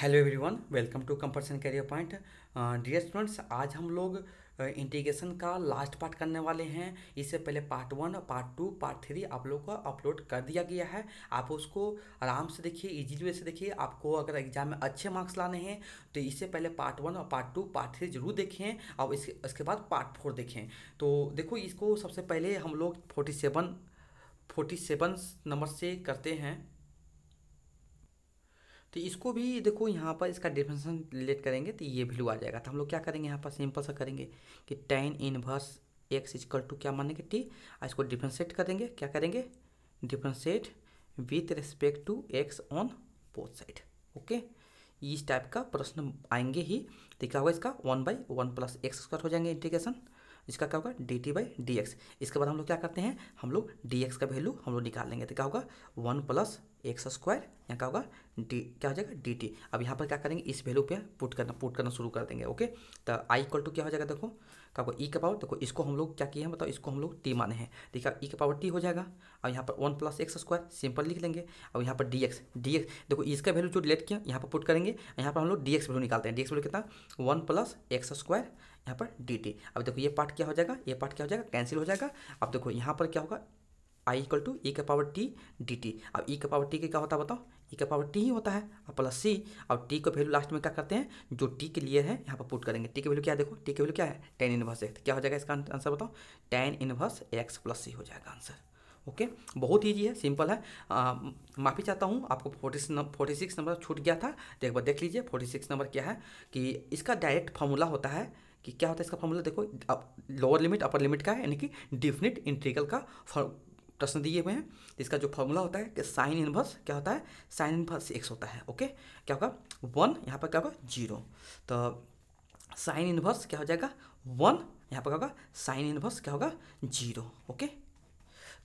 hello everyone welcome to comparison career point dear students आज हम लोग इंटीग्रेशन uh, का लास्ट पार्ट करने वाले हैं इससे पहले part one part two part three आप लोग का अपलोड कर दिया गया है आप उसको आराम से देखिए इजीली वे से देखिए आपको अगर एग्जाम में अच्छे मार्क्स लाने हैं तो इससे पहले पार्ट वन और पार्ट टू पार्ट थ्री जरूर देखें और इसके इसके बाद पार्ट फोर देखें तो देखो इसको सबसे पहले हम लोग forty seven forty seven number से करते हैं तो इसको भी देखो यहाँ पर इसका डिफ्रेंसन रिलेट करेंगे तो ये वैल्यू आ जाएगा तो हम लोग क्या करेंगे यहाँ पर सिंपल सा करेंगे कि tan inverse x is equal to क्या मानेंगे टी और इसको डिफ्रेंशिएट करेंगे क्या करेंगे differentiate with respect to x on both side okay इस टाइप का प्रश्न आएंगे ही तो क्या होगा इसका one by one plus x square हो जाएंगे इंटीग्रेशन इसका क्या होगा d t by d x इसके बाद हम लोग क्या करते हैं हम लोग डी एक्स का वैल्यू हम लोग निकाल लेंगे तो क्या होगा वन प्लस एक्स स्क्वायर यहाँ क्या होगा डी क्या हो जाएगा डी टी अब यहाँ पर क्या करेंगे इस वैल्यू पे पुट करना पुट करना शुरू कर देंगे ओके तो आई इक्वल टू क्या हो जाएगा देखो E तो आपको ई का पावर देखो इसको हम लोग क्या किए हैं बताओ इसको हम लोग टी माने हैं देखिए ई का पावर टी हो जाएगा और यहाँ पर one plus x square simple लिख लेंगे और यहाँ पर डी एक्स डी एक्स देखो इसका वैल्यू जो डिलेट किया यहाँ पर पुट करेंगे यहाँ पर हम लोग डी एक्स वैल्यू निकालते हैं डी एक्स वैल्यू कितना वन प्लस एक्स स्क्वायर यहाँ पर डी टी अब देखो ये पार्ट क्या हो जाएगा ये पार्ट क्या हो जाएगा कैंसिल हो जाएगा अब देखो यहाँ पर क्या होगा आई इक्वल टू ई का पावर टी डी टी अब ई का पावर टी का क्या होता है बताओ ई का पावर टी ही होता है अब प्लस सी अब टी का वैल्यू लास्ट में क्या करते हैं जो टी के लिए है यहाँ पर पुट करेंगे टी का वैल्यू क्या है देखो टी के वैल्यू क्या है टेन इनवर्स है क्या हो जाएगा इसका आंसर बताओ टेन इनवर्स एक्स प्लस सी हो जाएगा आंसर ओके बहुत ईजी है सिंपल है माफ़ी चाहता हूँ आपको फोर्टी फोर्टी सिक्स नंबर छूट गया था तो एक बार देख लीजिए फोर्टी सिक्स नंबर क्या है कि इसका डायरेक्ट फॉर्मूला होता है कि क्या होता है इसका फॉर्मूला देखो लोअर लिमिट अपर लिमिट का है यानी कि डिफिनिट इंटीग्रल का प्रश्न दिए हुए हैं इसका जो फॉर्मूला होता है कि साइन इनवर्स क्या होता है साइन इनवर्स एक्स होता है ओके क्या होगा वन यहाँ पर क्या होगा जीरो तो साइन इनवर्स क्या हो जाएगा वन यहाँ पर क्या होगा साइन इनवर्स क्या होगा जीरो ओके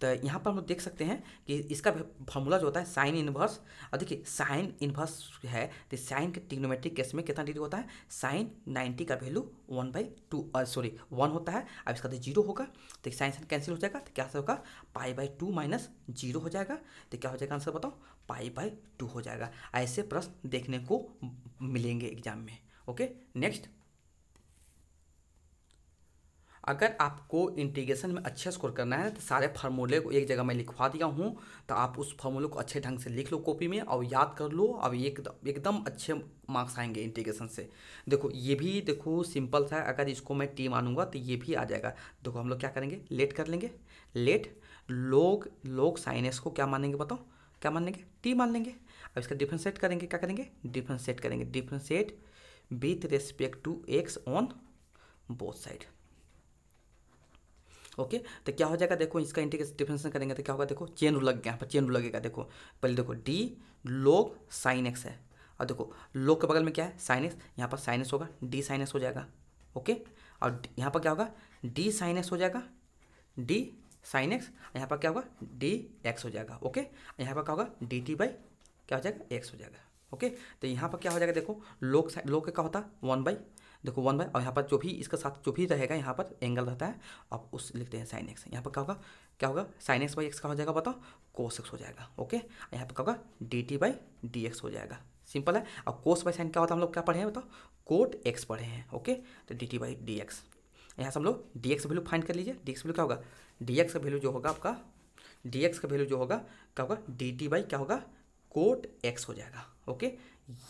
तो यहाँ पर हम देख सकते हैं कि इसका फॉर्मूला जो होता है साइन इनवर्स और देखिए साइन इनवर्स है तो साइन के टिग्नोमेट्रिक केस में कितना डिग्री होता है साइन नाइन्टी का value one by two sorry one होता है अब इसका तो जीरो होगा तो साइन साइन कैंसिल हो जाएगा तो क्या होगा pi by two minus zero हो जाएगा तो क्या हो जाएगा आंसर बताओ पाई बाई टू हो जाएगा ऐसे प्रश्न देखने को मिलेंगे एग्जाम में ओके नेक्स्ट अगर आपको इंटीग्रेशन में अच्छा स्कोर करना है तो सारे फार्मूले को एक जगह मैं लिखवा दिया हूँ तो आप उस फार्मूले को अच्छे ढंग से लिख लो कॉपी में और याद कर लो अब एकदम एकदम अच्छे मार्क्स आएंगे इंटीग्रेशन से देखो ये भी देखो सिंपल सा है अगर इसको मैं टी मानूंगा तो ये भी आ जाएगा देखो हम लोग क्या करेंगे लेट कर लेंगे लेट लोग लोग साइनस को क्या मानेंगे बताओ क्या मान लेंगे टी मान लेंगे अब इसका डिफ्रेंसेट करेंगे क्या करेंगे डिफ्रेंसेट करेंगे differentiate with respect to x on both side okay तो क्या हो जाएगा देखो इसका इंटीग्रेशन डिफ्रेंसन करेंगे तो क्या होगा देखो चेन रूल गया यहाँ पर चेन रूल लगेगा देखो पहले देखो डी लोग साइन एक्स है और देखो लोग के बगल में क्या है साइन एक्स यहाँ पर साइन एक्स होगा डी साइन एस हो जाएगा ओके और यहाँ पर क्या होगा डी साइन एक्स हो जाएगा डी साइन एक्स यहाँ पर क्या होगा डी एक्स हो जाएगा ओके यहाँ पर क्या होगा डी टी बाई क्या हो जाएगा एक्स हो जाएगा ओके तो यहाँ पर क्या हो जाएगा देखो लोग लोग का क्या होता वन बाई देखो वन बाय और यहाँ पर जो भी इसका साथ जो भी रहेगा यहाँ पर एंगल रहता है आप उस लिखते हैं साइन एक्स यहाँ पर क्या होगा क्या होगा साइन एक्स बाई एक्स का हो जाएगा बताओ कोस एक्स हो जाएगा ओके यहाँ पर क्या होगा d t by d x हो जाएगा सिंपल है और कोस बाई साइन क्या होता है हम लोग क्या पढ़े हैं बताओ कोट एक्स पढ़े हैं ओके तो d t by d x यहाँ से हम लोग डी एक्स वैल्यू फाइंड कर लीजिए डी एक्स वैल्यू क्या होगा डी एक्स का वैल्यू जो होगा आपका डी एक्स का वैल्यू जो होगा क्या होगा डी टी बाई क्या होगा कोट एक्स हो जाएगा ओके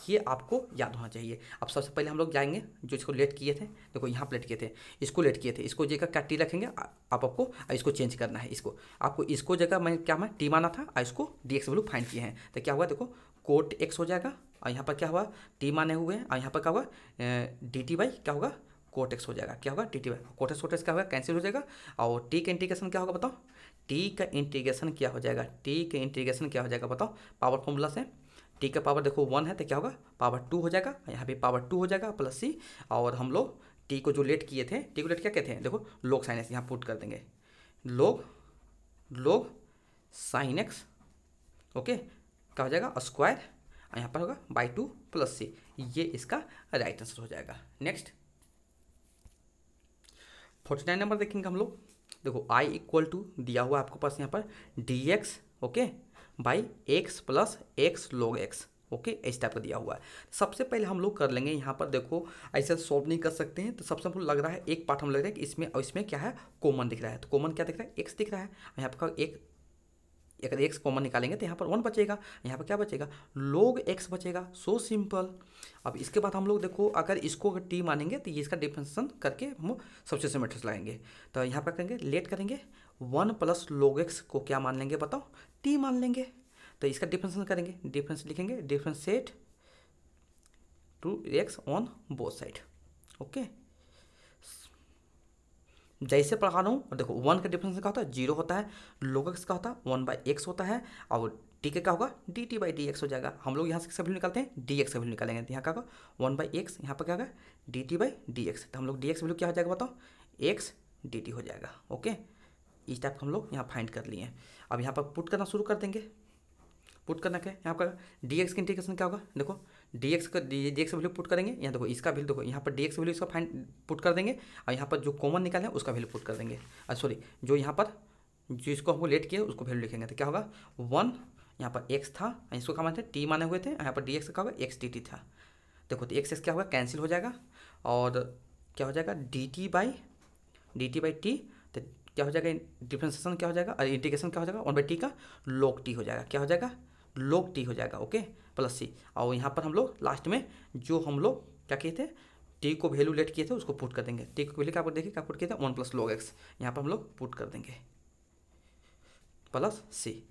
ये आपको याद होना चाहिए अब सबसे पहले हम लोग जाएंगे जो इसको लेट किए थे देखो यहाँ पर लेट किए थे इसको लेट किए थे इसको जगह क्या टी रखेंगे आप आपको इसको चेंज करना है इसको आपको इसको जगह मैंने क्या मैं टी माना था और इसको डी एक्स वैल्यू फाइन किए हैं तो क्या हुआ देखो कोट एक्स हो जाएगा और यहाँ पर क्या हुआ टी माने हुए हैं और यहाँ पर क्या हुआ डी टी बाई क्या होगा कोटेक्स हो जाएगा क्या होगा डी टी बाई कोटेक्स कोटेक्स क्या होगा कैंसिल हो जाएगा और टी का इंटीग्रेशन क्या होगा बताओ टी का इंटीग्रेशन क्या हो जाएगा टी का इंटीग्रेशन क्या हो जाएगा बताओ पावर फॉर्मूला से टी का पावर देखो वन है तो क्या होगा पावर टू हो जाएगा यहाँ पे पावर टू हो जाएगा प्लस सी और हम लोग टी को जो लेट किए थे टी को लेट क्या कहते हैं देखो लोग साइन एक्स यहाँ पुट कर देंगे लोग लोग साइन एक्स ओके क्या हो जाएगा स्क्वायर और यहाँ पर होगा बाई टू प्लस सी ये इसका राइट आंसर हो जाएगा नेक्स्ट फोर्टी नाइन नंबर देखेंगे हम लोग देखो आई इक्वल टू दिया हुआ आपके पास यहाँ पर d x okay by x plus x log x okay इस टाइप का दिया हुआ है सबसे पहले हम लोग कर लेंगे यहाँ पर देखो ऐसे सॉल्व नहीं कर सकते हैं तो सबसे हमको लग रहा है एक पार्ट हम लग रहा है कि इसमें और इसमें क्या है कॉमन दिख रहा है तो कॉमन क्या दिख रहा है एक्स दिख रहा है यहाँ पर एक अगर एक्स कॉमन निकालेंगे तो यहाँ पर वन बचेगा यहाँ पर क्या बचेगा लोग एक्स बचेगा सो सिंपल अब इसके बाद हम लोग देखो अगर इसको अगर टी मानेंगे तो ये इसका डिफ्रेंसन करके हम सबसे से मेट्रिक्स लगाएंगे तो यहाँ पर करेंगे लेट करेंगे वन प्लस लोग एक्स को क्या मान लेंगे बताओ टी मान लेंगे तो इसका डिफरेंस करेंगे डिफरेंस लिखेंगे differentiate to x on both side okay जैसे पढ़ा रहा हूँ देखो वन का डिफरेंस क्या होता है जीरो होता है लोगक्स का होता है वन बाई एक्स होता है और टी के क्या होगा d t by d x हो जाएगा हम लोग यहाँ से सभी वैल्यू निकालते हैं डी एक्स सभी निकालेंगे तो यहाँ क्या होगा वन बाई एक्स यहाँ पर क्या होगा d t by d x तो हम लोग डी एक्स वैल्यू क्या हो जाएगा बताओ एक्स डी टी हो जाएगा ओके इस टाइप हम लोग यहाँ फाइंड कर लिए अब यहाँ पर पुट करना शुरू कर देंगे पुट करना क्या यहाँ पर डी एक्स का इंटीग्रेशन क्या होगा देखो डी एक्स का डी एक्स का वैल्यू पुट करेंगे यहाँ देखो इसका वैल्यू देखो यहाँ पर डी एक्स वैल्यू इसका फाइन पुट कर देंगे और यहाँ पर जो कॉमन निकाले उसका वैल्यू पुट कर देंगे सॉरी जो यहाँ पर जिसको हमको लेट किया उसको वैल्यू लिखेंगे तो क्या होगा वन यहाँ पर एक्स था इसको क्या मानते टी माने हुए थे यहाँ पर डी एक्स का होगा एक्स डी टी था देखो तो एक्स एक्स क्या होगा कैंसिल हो जाएगा और क्या हो जाएगा d t by d t by t क्या हो जाएगा डिफ्रेंसिएशन क्या हो जाएगा और इंटीग्रेशन क्या हो जाएगा वन बाई टी का लोक टी हो जाएगा क्या हो जाएगा लोक टी हो जाएगा ओके प्लस सी और यहाँ पर हम लोग लास्ट में जो हम लोग क्या किए थे टी को वैल्यू लेट किए थे उसको पुट कर देंगे टी को वैल्यू क्या देखिए क्या पुट किए थे वन प्लस लोग एक्स यहाँ पर हम लोग पुट कर देंगे प्लस सी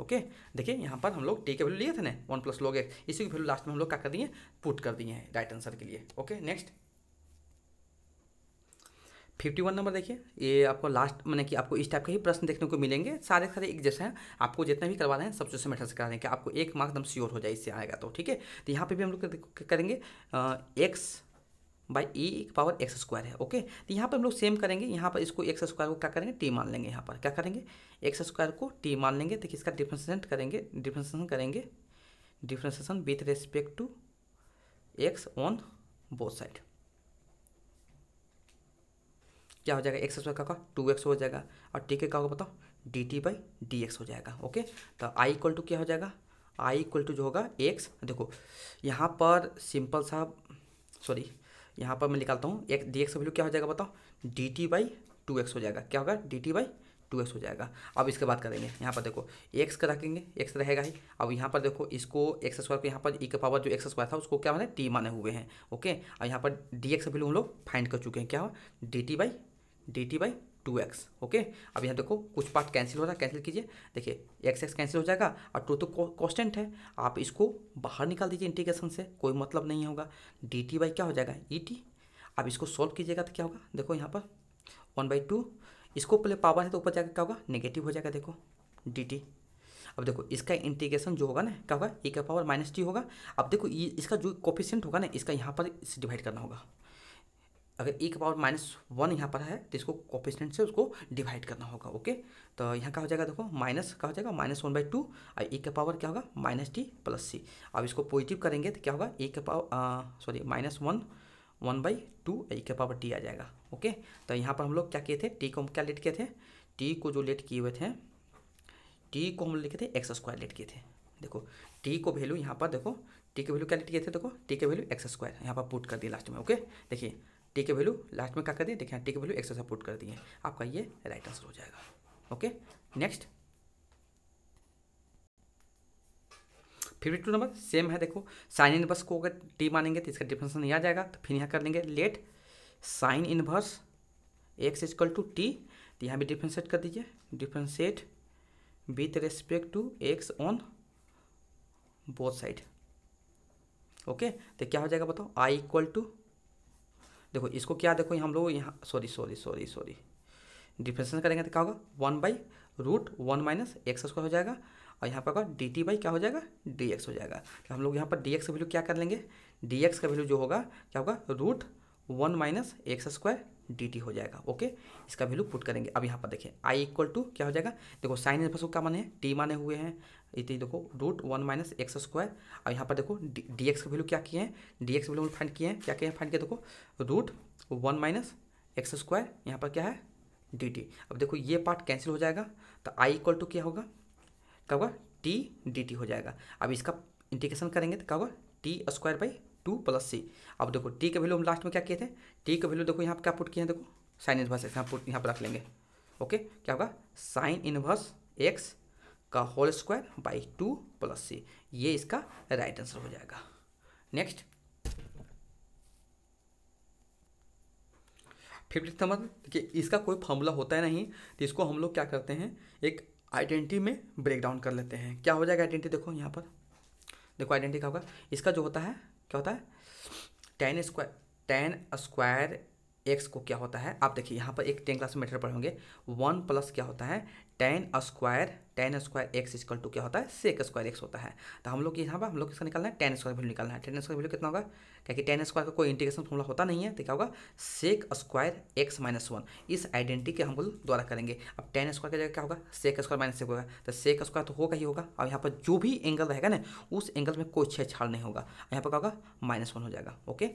ओके देखिए यहाँ पर हम लोग टी के वैल्यू लिए थे ना वन प्लस लोग एक्स इसी की वैल्यू लास्ट में हम लोग क्या कर दिए पुट कर दिए हैं राइट आंसर के लिए okay next fifty one number देखिए ये आपको लास्ट मैंने कि आपको इस टाइप के ही प्रश्न देखने को मिलेंगे सारे सारे एक जैसे हैं आपको जितना भी करवा रहे सब चीज़ से से करा देंगे आपको एक मार्क एकदम श्योर हो जाए इससे आएगा तो ठीक है तो यहाँ पे भी हम लोग करेंगे x by e power x square है ओके तो यहाँ पर हम लोग सेम करेंगे यहाँ पर इसको एक्स स्क्वायर को क्या करेंगे टी मान लेंगे यहाँ पर क्या करेंगे एक्स स्क्वायर को टी मान लेंगे तो किसका डिफ्रेंसेंट करेंगे डिफ्रेंसेशन करेंगे differentiation with respect to x on both side क्या हो जाएगा एक्स स्क्वायर का टू एक्स हो जाएगा और टी के का होगा बताओ d t by d x हो जाएगा ओके तो आई इक्वल टू क्या हो जाएगा आई इक्वल टू जो होगा एक्स देखो यहाँ पर सिंपल सा सॉरी यहाँ पर मैं निकालता हूँ एक डी एक्स वैल्यू क्या हो जाएगा बताओ d t by two x हो जाएगा क्या होगा d t by two x हो जाएगा अब इसके बात करेंगे यहाँ पर देखो एक्स का रखेंगे एक्स रहेगा ही अब यहाँ पर देखो इसको एक्स स्क्वायर को यहाँ पर ई का पावर जो एक्स स्क्वायर था उसको क्या माने टी माने हुए हैं ओके और यहाँ पर डी एक्स वैल्यू हम लोग फाइंड कर चुके हैं क्या हो d t by d t by two x okay अब यहाँ देखो कुछ पार्ट कैंसिल हो रहा है कैंसिल कीजिए देखिए एक्स एक्स कैंसिल हो जाएगा और टू तो कॉन्स्टेंट है आप इसको बाहर निकाल दीजिए इंटीग्रेशन से कोई मतलब नहीं होगा डी टी बाई क्या हो जाएगा ई टी अब इसको सॉल्व कीजिएगा तो क्या होगा देखो यहाँ पर वन बाई टू इसको पहले पावर है तो ऊपर जाकर क्या होगा नेगेटिव हो जाएगा देखो डी टी अब देखो इसका इंटीग्रेशन जो होगा ना क्या होगा ई का पावर माइनस टी होगा अब देखो इसका जो कॉफिशियंट होगा ना इसका यहाँ पर डिवाइड करना होगा अगर ए का पावर माइनस वन यहाँ पर है तो इसको कॉपिस्टेंट से उसको डिवाइड करना होगा ओके तो यहाँ का हो जाएगा देखो माइनस का हो जाएगा माइनस वन बाई टू और ए का पावर क्या होगा माइनस टी प्लस सी अब इसको पॉजिटिव करेंगे तो क्या होगा ए का power sorry minus one one by two a का पावर टी आ जाएगा ओके तो यहाँ पर हम लोग क्या किए थे टी को हम क्या लेट किए थे टी को जो लेट किए हुए थे टी को हम लिखे थे एक्स स्क्वायर लेट किए थे देखो टी को वैल्यू यहाँ पर देखो टी के वैल्यू क्या लेट किए थे देखो टी के वैल्यू एक्स स्क्वायर यहाँ पर पुट कर दिए लास्ट में ओके देखिए टी के वैल्यू लास्ट में क्या कर दिए देखिए टी के वैल्यू एक्स सपोर्ट पुट कर दिए आपका ये राइट आंसर हो जाएगा okay next fifty two number same है देखो साइन इनवर्स को अगर टी मानेंगे तो इसका डिफरेंस नहीं आ जाएगा तो फिर यहाँ कर देंगे let sine inverse x is equal to t तो यहाँ भी डिफ्रेंशिएट कर दीजिए differentiate with respect to x on both side okay तो क्या हो जाएगा बताओ आई इक्वल टू देखो इसको क्या देखो हम लोग यहाँ sorry sorry sorry sorry differentiation करेंगे तो क्या होगा one by root one minus x square हो जाएगा और यहाँ पर होगा डी टी बाई क्या हो जाएगा डी एक्स हो जाएगा तो हम लोग यहाँ पर डी एक्स का वैल्यू क्या कर लेंगे डी एक्स का वैल्यू जो होगा क्या होगा root one minus x square d t हो जाएगा ओके इसका वैल्यू पुट करेंगे अब यहाँ पर देखिए आई इक्वल टू क्या हो जाएगा देखो साइन इन्वर्स का माने टी माने हुए हैं इतनी देखो root one minus x square और यहाँ पर देखो डी एक्स का वैल्यू क्या किए हैं डी एक्स वैल्यू फाइंड किए हैं क्या किए हैं फाइंड किया देखो root one minus x square यहाँ पर क्या है डी टी अब देखो ये पार्ट कैंसिल हो जाएगा तो आई इक्वल टू क्या होगा क्या होगा टी डी टी हो जाएगा अब इसका इंटीग्रेशन करेंगे तो क्या होगा t square by two plus सी अब देखो टी का वैल्यू हम लास्ट में क्या किए थे टी का वैल्यू देखो यहाँ पर क्या पुट किए हैं देखो साइन इन्वर्स एक्स यहाँ पुट यहाँ पर रख लेंगे ओके क्या होगा साइन इन्वर्स एक्स का whole square by two plus c ये इसका राइट आंसर हो जाएगा नेक्स्ट फिफ्टीथ नंबर देखिए इसका कोई फॉर्मूला होता है नहीं तो इसको हम लोग क्या करते हैं एक आइडेंटिटी में ब्रेक डाउन कर लेते हैं क्या हो जाएगा आइडेंटिटी देखो यहाँ पर देखो आइडेंटिटी क्या होगा इसका जो होता है क्या होता है tan square tan square x को क्या होता है आप देखिए यहाँ पर एक टेन क्लास में मेटर पढ़ेंगे वन प्लस क्या होता है tan square tan square x equal to क्या होता है सेक स्क्वायर एक्स होता है तो हम लोग यहाँ पर हम लोग किसका निकालना है टेन स्क्वायर वैल्यू निकालना है टेन स्क्वायर वैल्यू कितना होगा क्या कि टेन स्क्वायर का कोई इंटीग्रेशन फॉर्मूला होता नहीं है तो क्या होगा sec square x minus one इस आइडेंटिटी के हम लोग द्वारा करेंगे अब टेन स्क्वायर का जगह क्या होगा सेक स्क्वायर माइनस सेक होगा तो सेक स्क्वायर तो होगा ही होगा और यहाँ पर जो भी एंगल रहेगा ना उस एंगल में कोई छेड़छाड़ नहीं होगा यहाँ पर क्या होगा माइनस वन हो जाएगा ओके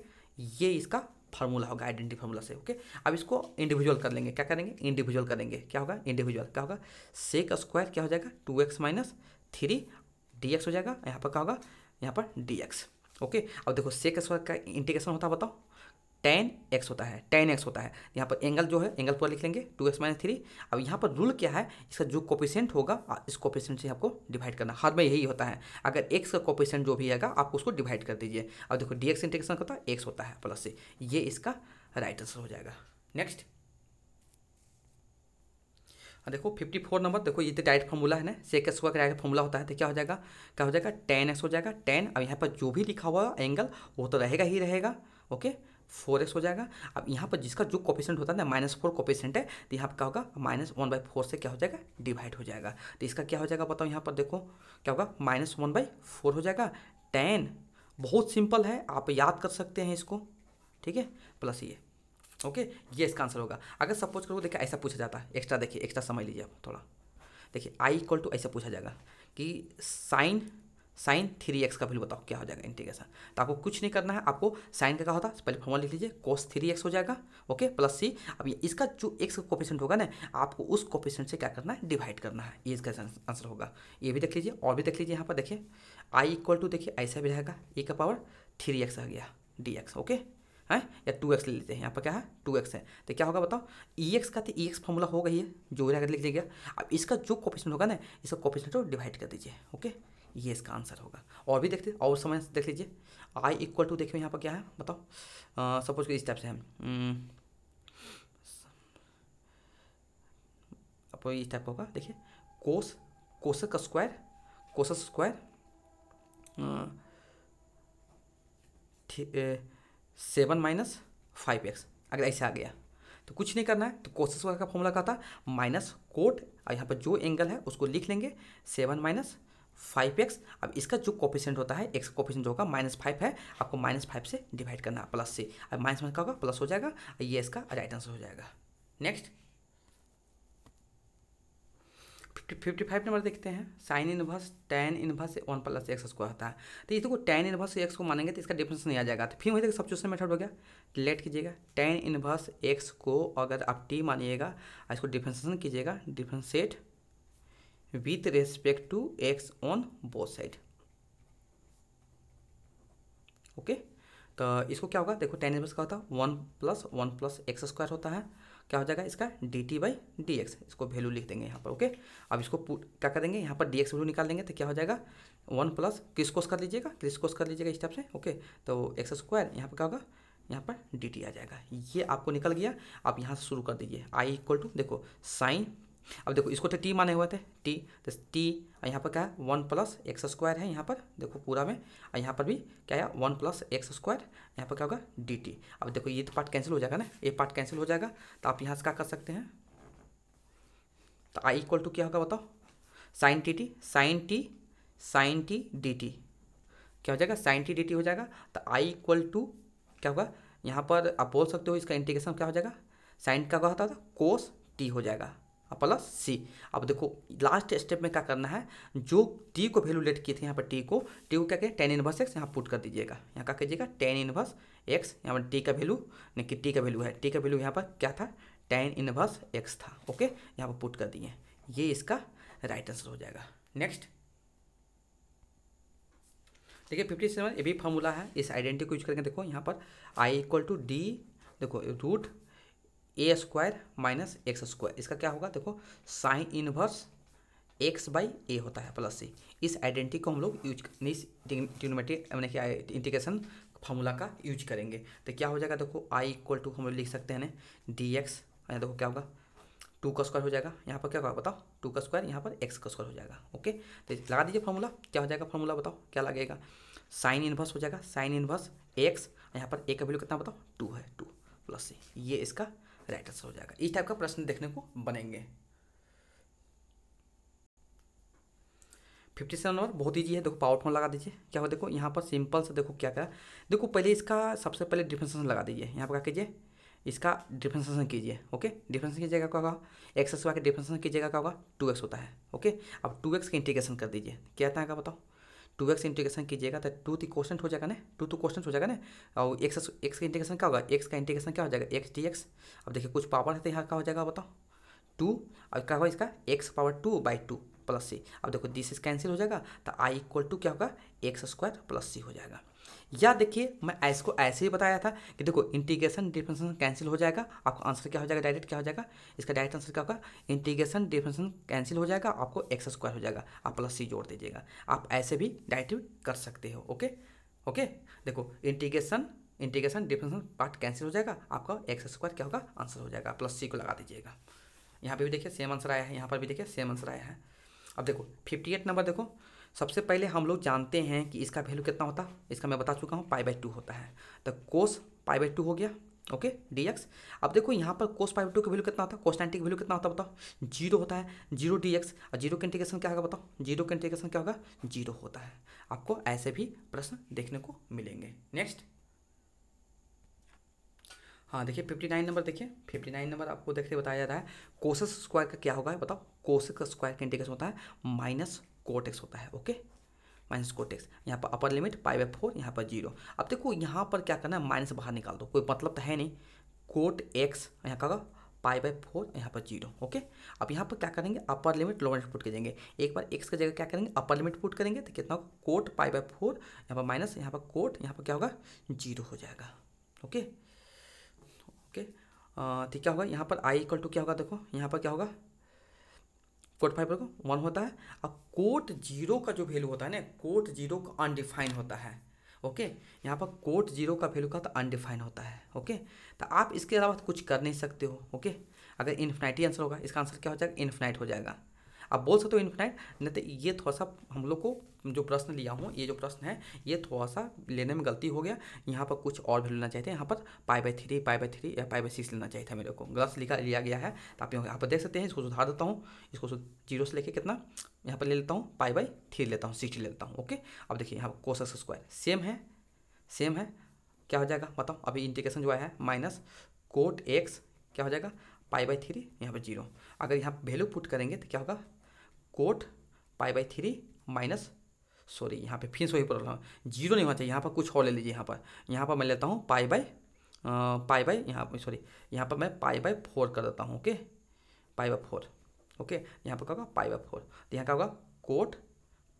ये इसका फार्मूला होगा आइडेंटिटी फार्मूला से ओके अब इसको इंडिविजुअल कर लेंगे क्या करेंगे इंडिविजुअल करेंगे क्या होगा इंडिविजुअल क्या होगा सेक स्क्वायर क्या हो जाएगा two x minus three d x हो जाएगा यहाँ पर क्या होगा यहाँ पर डी एक्स ओके अब देखो सेक स्क्वायर का इंटीग्रेशन होता है बताओ टेन एक्स होता है टेन एक्स होता है यहाँ पर एंगल जो है एंगल पूरा लिख लेंगे टू एक्स माइनस थ्री अब यहाँ पर रूल क्या है इसका जो कॉपिशेंट होगा इस कोपिसेंट से आपको डिवाइड करना हर में यही होता है अगर एक्स का कोपिसेंट जो भी आएगा आपको उसको डिवाइड कर दीजिए अब देखो डी एक्स इंटेक्शन होता है एक्स होता है प्लस से ये इसका राइट आंसर हो जाएगा नेक्स्ट देखो फिफ्टी फोर नंबर देखो ये तो डायरेक्ट फॉर्मूला है ना सेक एक्स का डायरेक्ट फॉर्मूला होता है तो क्या हो जाएगा क्या हो जाएगा टेन एक्स हो जाएगा टेन अब यहाँ पर जो भी लिखा हुआ एंगल वो तो रहेगा ही रहेगा ओके फोर एक्स हो जाएगा अब यहाँ पर जिसका जो कोपेशेंट होता है ना माइनस फोर कोपेशेंट है तो यहाँ पर क्या होगा माइनस वन बाई फोर से क्या हो जाएगा डिवाइड हो जाएगा तो इसका क्या हो जाएगा बताओ यहाँ पर देखो क्या होगा माइनस वन बाई फोर हो जाएगा टेन बहुत सिंपल है आप याद कर सकते हैं इसको ठीक है प्लस ये ओके ये इसका आंसर होगा अगर सपोज करो देखिए ऐसा पूछा जाता है एक्स्ट्रा देखिए एक्स्ट्रा समझ लीजिए आप थोड़ा देखिए आई इक्वल टू ऐसा पूछा जाएगा कि साइन साइन थ्री एक्स का वैल्यू बताओ क्या हो जाएगा इंटीग्रेशन तो आपको कुछ नहीं करना है आपको साइन का क्या होता है पहले फॉर्मूला लिख लीजिए कोस थ्री एक्स हो जाएगा ओके प्लस सी अब इसका जो एक्स का कोपिशेंट होगा ना आपको उस कोपिशेंट से क्या करना है डिवाइड करना है ये इसका आंसर होगा ये भी देख लीजिए और भी देख लीजिए यहाँ पर देखिए आई इक्वल टू देखिए ऐसा भी रहेगा ए e का पावर थ्री एक्स आ गया डी एक्स ओके है या टू एक्स ले लेते हैं यहाँ पर क्या है टू एक्स है तो क्या होगा बताओ ई e एक्स का तो ई एक्स फॉर्मूला होगा ही है जो रहेगा लिख लीजिएगा अब इसका जो कॉपिशेंट होगा ना इसका कॉपिशेंट को डिवाइड कर दीजिए ओके ये इसका आंसर होगा और भी देखते और समय देख लीजिए आई इक्वल टू देखिए यहाँ पर क्या है बताओ सपोज कि इस टाइप से हम हम्म, अब इस टाइप होगा देखिए कोस कोस का square cos square seven minus five x अगर ऐसे आ गया तो कुछ नहीं करना है तो स्क्वायर का फॉर्मूला कहा था माइनस कोट और यहाँ पर जो एंगल है उसको लिख लेंगे सेवन माइनस फाइव एक्स अब इसका जो कॉपिशेंट होता है एक्स का कॉपिशेंट होगा माइनस फाइव है आपको माइनस फाइव से डिवाइड करना प्लस से अब माइनस माइनस का होगा प्लस हो जाएगा ये इसका राइट आंसर हो जाएगा नेक्स्ट फिफ्टी फाइव नंबर देखते हैं साइन इनवर्स टेन इनवर्स से वन प्लस एक्स स्क्वायर होता है तो इसको टेन इनवर्स एक्स को मानेंगे तो इसका डिफरेंस नहीं आ जाएगा तो फिर वही देखिए सब्चूशन मेथड हो गया लेट कीजिएगा टेन इनवर्स एक्स को अगर आप टी मानिएगा इसको डिफ्रेंसिएशन कीजिएगा differentiate with respect to x on both side okay तो इसको क्या होगा देखो टेन एनवर्स का होता है one plus one plus x square होता है क्या हो जाएगा इसका d t by d x इसको वैल्यू लिख देंगे यहाँ पर ओके अब इसको क्या करेंगे यहाँ पर डी एक्स वैल्यू निकाल देंगे तो क्या हो जाएगा वन प्लस क्रिस्कोस कर लीजिएगा क्रिसकोस कर लीजिएगा इस टाइप से ओके तो एक्स स्क्वायर यहाँ पर क्या होगा यहाँ पर डी टी आ जाएगा ये आपको निकल गया आप यहाँ से शुरू कर दीजिए आई इक्वल टू देखो साइन अब देखो इसको तो टी माने हुए थे टी तो टी यहाँ पर क्या है वन प्लस एक्स स्क्वायर है यहाँ पर देखो पूरा में और यहाँ पर भी क्या है वन प्लस एक्स स्क्वायर यहाँ पर क्या होगा डी टी अब देखो ये तो पार्ट कैंसिल हो जाएगा ना ये पार्ट कैंसिल हो जाएगा तो आप यहाँ से क्या कर सकते हैं तो आई इक्वल टू क्या होगा बताओ sine t t sine t sine t d t क्या हो जाएगा साइन टी डी टी हो जाएगा तो आई इक्वल टू क्या होगा यहाँ पर आप बोल सकते हो इसका इंटीग्रेशन क्या हो जाएगा साइन का क्या होता था कोस टी हो जाएगा प्लस सी अब देखो लास्ट स्टेप में क्या करना है जो टी को वैल्यू लेट किए थे यहाँ पर टी को टी को क्या कहें टेन इनवर्स एक्स यहाँ पुट कर दीजिएगा यहाँ क्या कीजिएगा टेन इनवर्स एक्स यहाँ पर टी का वैल्यू नहीं कि टी का वैल्यू है टी का वैल्यू यहाँ पर क्या था टेन इनवर्स एक्स था ओके यहाँ पर पुट कर दिए ये इसका राइट आंसर हो जाएगा नेक्स्ट देखिए फिफ्टी सेवन ये भी फॉर्मूला है इस आइडेंटिटी को यूज करके देखो यहाँ पर आई इक्वल टू डी देखो root A square minus x square इसका क्या होगा देखो sine inverse X by A होता है प्लस सी इस आइडेंटिटी को हम लोग यूज इस मैंने कि इंटीग्रेशन फार्मूला का यूज करेंगे तो क्या हो जाएगा देखो आई इक्वल टू हम लोग लिख सकते हैं डी एक्स देखो क्या होगा टू का स्क्वायर हो जाएगा यहाँ पर क्या होगा बताओ टू का स्क्वायर यहाँ पर एक्स का स्क्वायर हो जाएगा ओके तो लगा दीजिए फार्मूला क्या हो जाएगा फार्मूला बताओ क्या लगेगा साइन इनवर्स हो जाएगा साइन इनवर्स एक्स यहाँ पर ए का वैल्यू कितना बताओ टू है टू प्लस सी ये इसका राइट आंसर हो जाएगा इस टाइप का प्रश्न देखने को बनेंगे फिफ्टी सेवन नंबर बहुत ईजी है देखो पावर फोन लगा दीजिए क्या हो देखो यहाँ पर सिंपल से देखो क्या क्या देखो पहले इसका सबसे पहले डिफेंसेशन लगा दीजिए यहाँ पर क्या कीजिए इसका डिफेंसेशन कीजिए ओके की जगह क्या होगा एक्स एक्स वाई के की जगह क्या होगा टू एक्स होता है ओके अब टू एक्स का इंटीग्रेशन कर दीजिए क्या आता है बताओ टू एक्स इंटीग्रेशन कीजिएगा तो टू थी क्वेश्चन हो जाएगा ना टू टू क्वेश्चन हो जाएगा ना और एक्स एक्स का इंटीग्रेशन क्या होगा एक्स का इंटीग्रेशन क्या हो जाएगा एक्स डी एक्स अब देखिए कुछ पावर है तो यहाँ का हो जाएगा बताओ टू और क्या होगा इसका X power two by two plus सी अब देखो दिस इज कैंसिल हो जाएगा तो आई इक्वल टू क्या होगा एक्स स्क्वायर प्लस सी हो जाएगा या देखिए मैं इसको ऐसे ही बताया था कि देखो इंटीग्रेशन डिफ्रेंसन कैंसिल हो जाएगा आपको आंसर क्या हो जाएगा डायरेक्ट क्या हो जाएगा इसका डायरेक्ट आंसर क्या होगा इंटीग्रेशन डिफ्रेंसन कैंसिल हो जाएगा आपको एक्स स्क्वायर हो जाएगा आप प्लस सी जोड़ दीजिएगा आप ऐसे भी डायरेक्ट कर सकते हो ओके ओके देखो integration integration differentiation part cancel हो जाएगा आपका एक्स स्क्वायर क्या होगा आंसर हो जाएगा प्लस सी को लगा दीजिएगा यहाँ पर भी देखिए सेम आंसर आया है यहाँ पर भी देखिए सेम आंसर आया है अब देखो फिफ्टी एट नंबर देखो सबसे पहले हम लोग जानते हैं कि इसका वैल्यू कितना होता इसका मैं बता चुका हूँ पाई बाई टू होता है तो कोस पाई बाई टू हो गया ओके डी एक्स अब देखो यहाँ पर कोस पाई टू का वैल्यू कितना होता है कोस नाइन्टी का वैल्यू कितना होता है बताओ जीरो होता है जीरो डी एक्स और जीरो का इंटीग्रेशन क्या होगा बताओ जीरो का इंटीग्रेशन क्या होगा जीरो होता है आपको ऐसे भी प्रश्न देखने को मिलेंगे नेक्स्ट हाँ देखिए फिफ्टी नाइन नंबर देखिए फिफ्टी नाइन नंबर आपको देखते बताया जा रहा है कोसस स्क्वायर का क्या होगा बताओ कोस का स्क्वायर का इंटीग्रेशन होता है माइनस कोटेक्स होता है ओके माइनस कोटेक्स यहाँ पर upper limit pi by four यहाँ पर जीरो अब देखो यहाँ पर क्या करना है माइनस बाहर निकाल दो कोई मतलब तो है नहीं कोट एक्स यहाँ का पाई बाई फोर यहाँ पर जीरो ओके अब यहाँ पर क्या करेंगे upper limit lower limit put कर देंगे एक बार एक्स का जगह क्या करेंगे अपर लिमिट पुट करेंगे तो कितना होगा कोट पाई बाई फोर यहाँ पर माइनस यहाँ पर कोट यहाँ पर क्या होगा जीरो हो जाएगा ओके ओके तो क्या होगा यहाँ पर आई इक्वल टू क्या होगा देखो यहाँ पर क्या होगा कोट फाइव को वन होता है अब कोट जीरो का जो वैल्यू होता है ना कोट जीरो का अनडिफाइन होता है ओके यहाँ पर कोट जीरो का वैल्यू का तो अनडिफाइन होता है ओके तो आप इसके अलावा तो कुछ कर नहीं सकते हो ओके अगर इन्फिनाइटी आंसर होगा इसका आंसर क्या हो जाएगा इन्फिनाइट हो जाएगा आप बोल सकते हो इन्फिनाइट नहीं तो ये थोड़ा सा हम लोग को जो प्रश्न लिया हूँ ये जो प्रश्न है ये थोड़ा सा लेने में गलती हो गया यहाँ पर कुछ और भी लेना चाहिए था यहाँ पर pi by three pi by three या पाई बाई सिक्स लेना चाहिए था मेरे को गलत लिखा लिया गया है तो आप यहाँ पर देख सकते हैं इसको सुधार देता हूँ इसको जीरो से लेके कितना यहाँ पर ले लेता हूँ पाई बाई थ्री लेता हूँ सिक्सटी लेता हूँ ओके अब देखिए यहाँ पर स्क्वायर सेम है सेम है क्या हो जाएगा बताओ अभी इंटीग्रेशन जो है माइनस कोट एक्स क्या हो जाएगा पाई बाई थ्री यहाँ पर जीरो अगर यहाँ वैल्यू पुट करेंगे तो क्या होगा cot pi by three minus sorry यहाँ पे फिर से वही प्रॉब्लम है जीरो नहीं होना चाहिए यहाँ पर कुछ और ले लीजिए यहाँ पर यहाँ पर मैं लेता हूँ पाई बाई पाई बाई यहाँ पर सॉरी यहाँ पर मैं पाई बाई फोर कर देता हूँ okay pi by four okay यहाँ पर क्या होगा पाई बाई फोर तो यहाँ क्या होगा कोट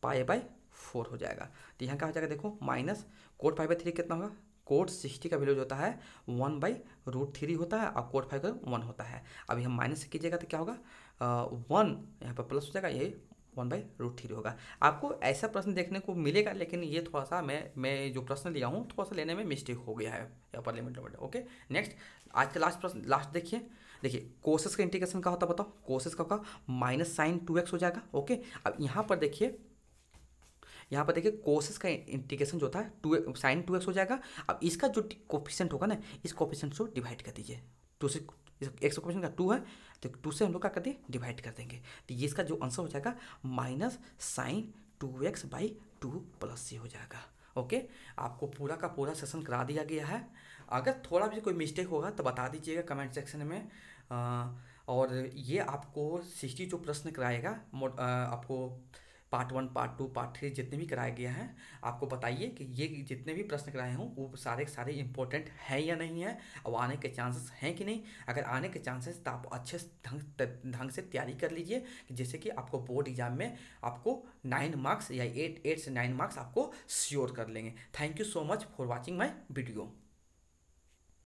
पाई बाई फोर हो जाएगा तो यहाँ क्या हो जाएगा देखो minus cot pi by three कितना होगा कोट सिक्सटी का वैल्यू जो होता है वन बाई रूट थ्री होता है और कोट फाइव का वन होता है अभी हम माइनस कीजिएगा तो क्या होगा वन यहाँ पर प्लस हो जाएगा ये वन बाई रूट थ्री होगा आपको ऐसा प्रश्न देखने को मिलेगा लेकिन ये थोड़ा सा मैं मैं जो प्रश्न लिया हूँ थोड़ा सा लेने में मिस्टेक हो गया है पर लिमिट लिमिट ओके नेक्स्ट आज का लास्ट प्रश्न लास्ट देखिए देखिए कोशिश का इंटीग्रेशन का होता बताओ कोशिश का होगा माइनस साइन टू एक्स हो जाएगा ओके अब यहाँ पर देखिए यहाँ पर देखिए कोशिश का इंटीग्रेशन जो था टू साइन टू एक्स हो जाएगा अब इसका जो कोफिशेंट होगा ना इस कोफिशेंट को डिवाइड कर दीजिए टू से एक्स कोफिशेंट का टू है तो टू से हम लोग क्या कर दें डिवाइड कर देंगे तो ये इसका जो आंसर हो जाएगा minus sine two X by two plus सी हो जाएगा ओके आपको पूरा का पूरा सेशन करा दिया गया है अगर थोड़ा भी कोई मिस्टेक होगा तो बता दीजिएगा कमेंट सेक्शन में आ, और ये आपको सिक्सटी जो प्रश्न कराएगा आपको part one part two part three जितने भी कराया गया है आपको बताइए कि ये जितने भी प्रश्न कराए हूँ वो सारे सारे इंपॉर्टेंट हैं या नहीं है और आने के चांसेस हैं कि नहीं अगर आने के चांसेस तो आप अच्छे ढंग ढंग से तैयारी कर लीजिए जैसे कि आपको बोर्ड एग्जाम में आपको नाइन मार्क्स या एट एट से नाइन मार्क्स आपको श्योर कर लेंगे thank you so much for watching my video